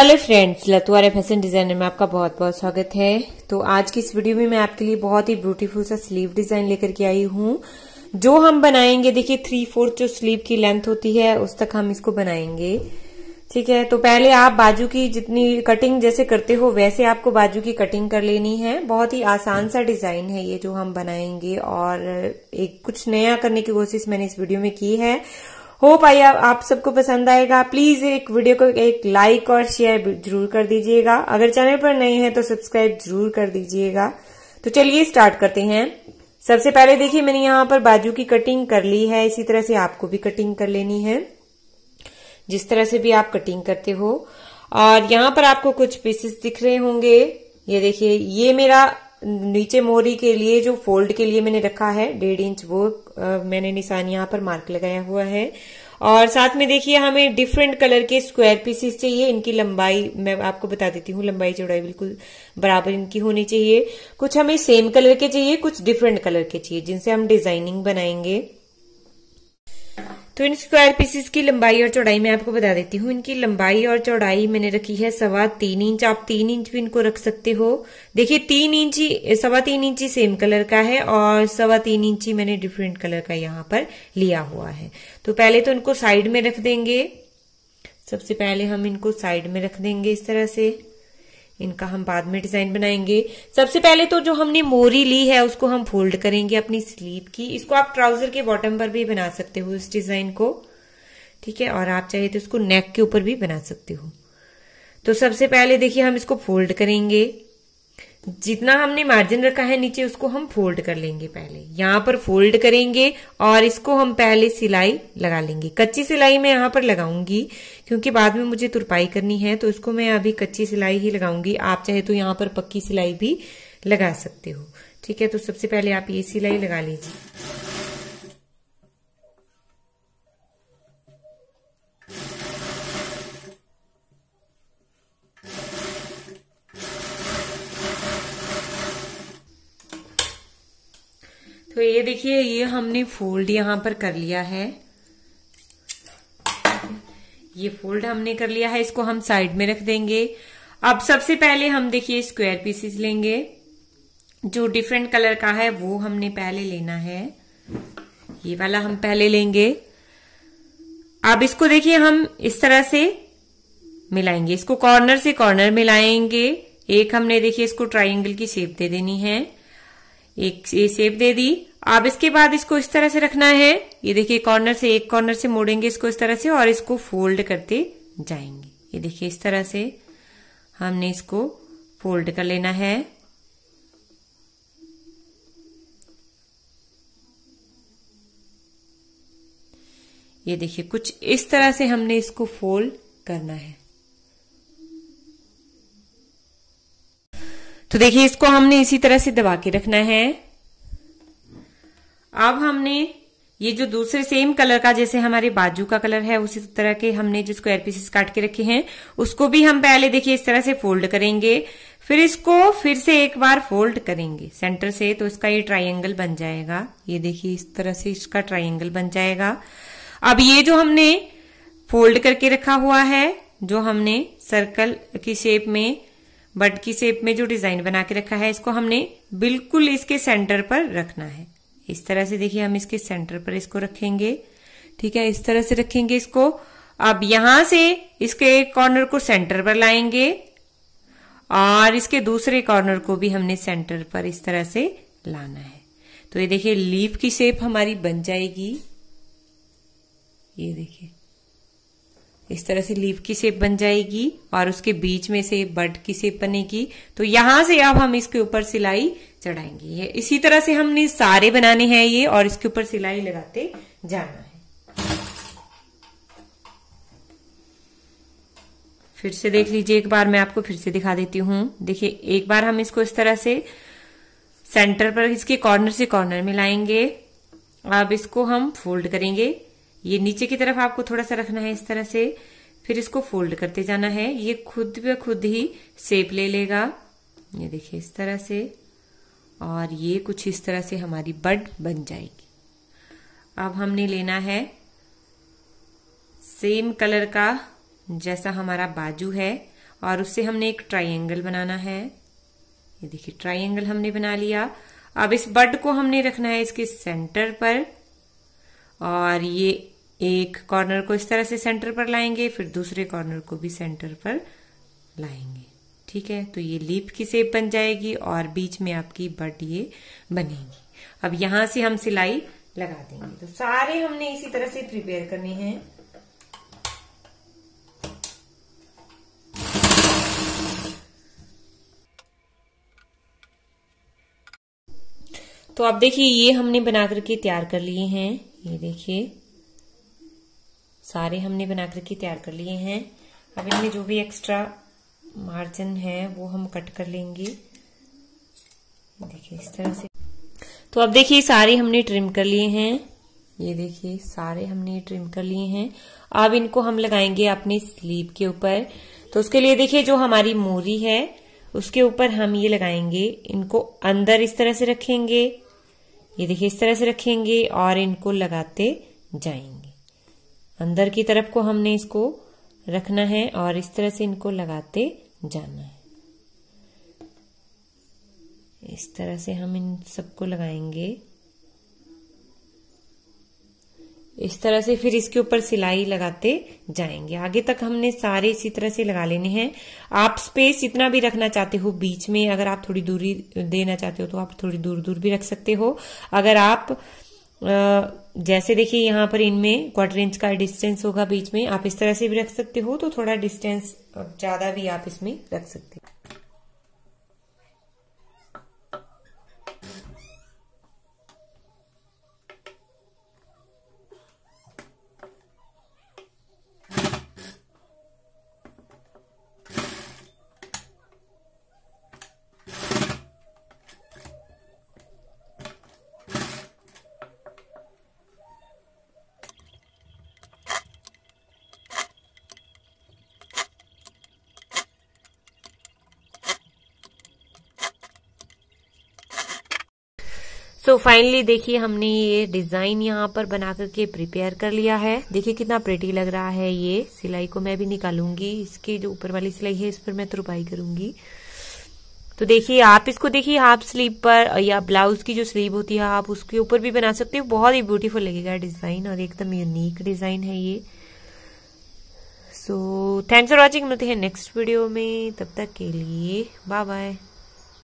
hello friends Latua fashion designer में आपका बहुत बहुत स्वागत है तो आज की इस वीडियो में मैं आपके लिए बहुत ही ब्यूटीफुल सा स्लीव डिजाइन लेकर के आई हूँ जो हम बनाएंगे देखिए थ्री फोर्थ जो स्लीव की लेंथ होती है उस तक हम इसको बनाएंगे ठीक है तो पहले आप बाजू की जितनी कटिंग जैसे करते हो वैसे आपको बाजू की कटिंग कर लेनी है बहुत ही आसान सा डिजाइन है ये जो हम बनाएंगे और एक कुछ नया करने की कोशिश मैंने इस वीडियो में की है होप आई आप सबको पसंद आएगा प्लीज एक वीडियो को एक लाइक और शेयर जरूर कर दीजिएगा अगर चैनल पर नए हैं तो सब्सक्राइब जरूर कर दीजिएगा तो चलिए स्टार्ट करते हैं सबसे पहले देखिए मैंने यहाँ पर बाजू की कटिंग कर ली है इसी तरह से आपको भी कटिंग कर लेनी है जिस तरह से भी आप कटिंग करते हो और यहाँ पर आपको कुछ पीसेस दिख रहे होंगे ये देखिए ये मेरा नीचे मोरी के लिए जो फोल्ड के लिए मैंने रखा है डेढ़ इंच वो आ, मैंने निशान यहाँ पर मार्क लगाया हुआ है और साथ में देखिए हमें डिफरेंट कलर के स्क्वायर पीसेस चाहिए इनकी लंबाई मैं आपको बता देती हूँ लंबाई चौड़ाई बिल्कुल बराबर इनकी होनी चाहिए कुछ हमें सेम कलर के चाहिए कुछ डिफरेंट कलर के चाहिए जिनसे हम डिजाइनिंग बनाएंगे तो इन स्क्वायर पीसेस की लंबाई और चौड़ाई मैं आपको बता देती हूँ इनकी लंबाई और चौड़ाई मैंने रखी है सवा तीन इंच आप तीन इंच भी इनको रख सकते हो देखिए तीन इंच सवा तीन इंच ही सेम कलर का है और सवा तीन इंच ही मैंने डिफरेंट कलर का यहाँ पर लिया हुआ है तो पहले तो इनको साइड में रख देंगे सबसे पहले हम इनको साइड में रख देंगे इस तरह से इनका हम बाद में डिजाइन बनाएंगे सबसे पहले तो जो हमने मोरी ली है उसको हम फोल्ड करेंगे अपनी स्लीव की इसको आप ट्राउजर के बॉटम पर भी बना सकते हो इस डिजाइन को ठीक है और आप चाहे तो इसको नेक के ऊपर भी बना सकते हो तो सबसे पहले देखिए हम इसको फोल्ड करेंगे जितना हमने मार्जिन रखा है नीचे उसको हम फोल्ड कर लेंगे पहले यहाँ पर फोल्ड करेंगे और इसको हम पहले सिलाई लगा लेंगे कच्ची सिलाई मैं यहाँ पर लगाऊंगी क्योंकि बाद में मुझे तुरपाई करनी है तो इसको मैं अभी कच्ची सिलाई ही लगाऊंगी आप चाहे तो यहाँ पर पक्की सिलाई भी लगा सकते हो ठीक है तो सबसे पहले आप ये सिलाई लगा लीजिए तो ये देखिए ये हमने फोल्ड यहां पर कर लिया है ये फोल्ड हमने कर लिया है इसको हम साइड में रख देंगे अब सबसे पहले हम देखिए स्क्वायर पीसेस लेंगे जो डिफरेंट कलर का है वो हमने पहले लेना है ये वाला हम पहले लेंगे अब इसको देखिए हम इस तरह से मिलाएंगे इसको कॉर्नर से कॉर्नर मिलाएंगे एक हमने देखिए इसको ट्राइंगल की शेप दे देनी है एक ये शेप दे दी अब इसके बाद इसको इस तरह से रखना है ये देखिए कॉर्नर से एक कॉर्नर से मोड़ेंगे इसको इस तरह से और इसको फोल्ड करते जाएंगे ये देखिए इस तरह से हमने इसको फोल्ड कर लेना है ये देखिए कुछ इस तरह से हमने इसको फोल्ड करना है तो देखिए इसको हमने इसी तरह से दबा के रखना है अब हमने ये जो दूसरे सेम कलर का जैसे हमारे बाजू का कलर है उसी तरह के हमने जो स्क्वायर पीसेस काट के रखे हैं उसको भी हम पहले देखिए इस तरह से फोल्ड करेंगे फिर इसको फिर से एक बार फोल्ड करेंगे सेंटर से तो इसका ये ट्राइंगल बन जाएगा ये देखिए इस तरह से इसका ट्राइंगल बन जाएगा अब ये जो हमने फोल्ड करके रखा हुआ है जो हमने सर्कल की शेप में बट की शेप में जो डिजाइन बना के रखा है इसको हमने बिल्कुल इसके सेंटर पर रखना है इस तरह से देखिए हम इसके सेंटर पर इसको रखेंगे ठीक है इस तरह से रखेंगे इसको अब यहां से इसके एक कॉर्नर को सेंटर पर लाएंगे और इसके दूसरे कॉर्नर को भी हमने सेंटर पर इस तरह से लाना है तो ये देखिए लीफ की शेप हमारी बन जाएगी ये देखिए इस तरह से लीफ की शेप बन जाएगी और उसके बीच में से बर्ड की शेप बनेगी तो यहां से अब हम इसके ऊपर सिलाई चढ़ाएंगे ये इसी तरह से हमने सारे बनाने हैं ये और इसके ऊपर सिलाई लगाते जाना है फिर से देख लीजिए एक बार मैं आपको फिर से दिखा देती हूँ देखिए एक बार हम इसको इस तरह से सेंटर पर इसके कॉर्नर से कॉर्नर में लाएंगे अब इसको हम फोल्ड करेंगे ये नीचे की तरफ आपको थोड़ा सा रखना है इस तरह से फिर इसको फोल्ड करते जाना है ये खुद ब खुद ही सेप ले लेगा ये देखिए इस तरह से और ये कुछ इस तरह से हमारी बड बन जाएगी अब हमने लेना है सेम कलर का जैसा हमारा बाजू है और उससे हमने एक ट्राइंगल बनाना है ये देखिए ट्रायंगल हमने बना लिया अब इस बड को हमने रखना है इसके सेंटर पर और ये एक कॉर्नर को इस तरह से सेंटर पर लाएंगे फिर दूसरे कॉर्नर को भी सेंटर पर लाएंगे ठीक है तो ये लीप की सेप बन जाएगी और बीच में आपकी बट ये बनेगी अब यहां से हम सिलाई लगा देंगे तो सारे हमने इसी तरह से प्रिपेयर करने हैं तो आप देखिए ये हमने बना करके तैयार कर लिए हैं ये देखिए सारे हमने बना करके तैयार कर लिए हैं अब इनमें जो भी एक्स्ट्रा मार्जिन है वो हम कट कर लेंगे देखिए इस तरह से तो अब देखिए सारे हमने ट्रिम कर लिए हैं ये देखिए सारे हमने ट्रिम कर लिए हैं अब इनको हम लगाएंगे अपने स्लीव के ऊपर तो उसके लिए देखिए जो हमारी मोरी है उसके ऊपर हम ये लगाएंगे इनको अंदर इस तरह से रखेंगे ये देखिए इस तरह से रखेंगे और इनको लगाते जाएंगे अंदर की तरफ को हमने इसको रखना है और इस तरह से इनको लगाते जाना है इस तरह से हम इन सबको लगाएंगे इस तरह से फिर इसके ऊपर सिलाई लगाते जाएंगे आगे तक हमने सारे इसी तरह से लगा लेने हैं आप स्पेस इतना भी रखना चाहते हो बीच में अगर आप थोड़ी दूरी देना चाहते हो तो आप थोड़ी दूर दूर भी रख सकते हो अगर आप जैसे देखिए यहाँ पर इनमें क्वार्टर इंच का डिस्टेंस होगा बीच में आप इस तरह से भी रख सकते हो तो थोड़ा डिस्टेंस ज्यादा भी आप इसमें रख सकते हो सो फाइनली देखिए हमने ये डिजाइन यहाँ पर बना करके प्रिपेयर कर लिया है देखिए कितना प्रेटी लग रहा है ये सिलाई को मैं भी निकालूंगी इसकी जो ऊपर वाली सिलाई है इस पर मैं तुरपाई करूंगी तो देखिए आप इसको देखिए हाफ स्लीव पर या ब्लाउज की जो स्लीव होती है आप उसके ऊपर भी बना सकते हो बहुत ही ब्यूटीफुल लगेगा डिजाइन और एकदम यूनिक डिजाइन है ये सो थैंक्स फॉर वॉचिंग मिलते हैं नेक्स्ट वीडियो में तब तक के लिए बाय बाय